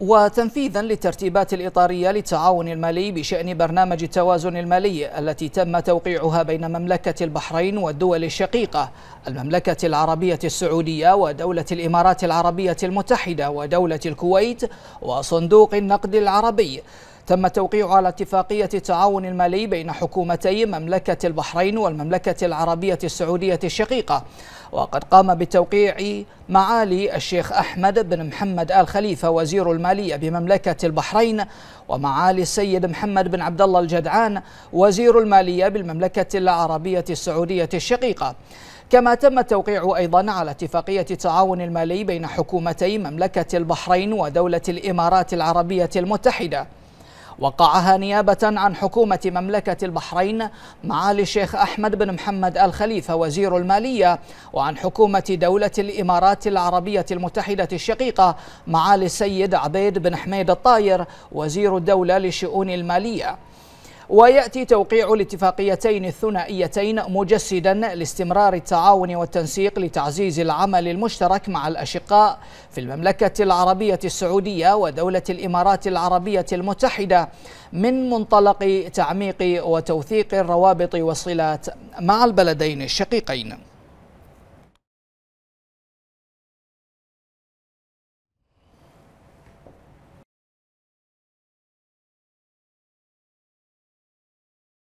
وتنفيذا للترتيبات الإطارية للتعاون المالي بشأن برنامج التوازن المالي التي تم توقيعها بين مملكة البحرين والدول الشقيقة المملكة العربية السعودية ودولة الإمارات العربية المتحدة ودولة الكويت وصندوق النقد العربي تم التوقيع على اتفاقية التعاون المالي بين حكومتي مملكة البحرين والمملكة العربية السعودية الشقيقة وقد قام بالتوقيع معالي الشيخ أحمد بن محمد آل خليفة وزير المالية بمملكة البحرين ومعالي السيد محمد بن عبد الله الجدعان وزير المالية بالمملكة العربية السعودية الشقيقة كما تم التوقيع أيضا على اتفاقية التعاون المالي بين حكومتي مملكة البحرين ودولة الإمارات العربية المتحدة وقعها نيابة عن حكومة مملكة البحرين معالي الشيخ أحمد بن محمد آل خليفة وزير المالية وعن حكومة دولة الإمارات العربية المتحدة الشقيقة معالي السيد عبيد بن حميد الطاير وزير الدولة لشؤون المالية ويأتي توقيع الاتفاقيتين الثنائيتين مجسدا لاستمرار التعاون والتنسيق لتعزيز العمل المشترك مع الأشقاء في المملكة العربية السعودية ودولة الإمارات العربية المتحدة من منطلق تعميق وتوثيق الروابط والصلات مع البلدين الشقيقين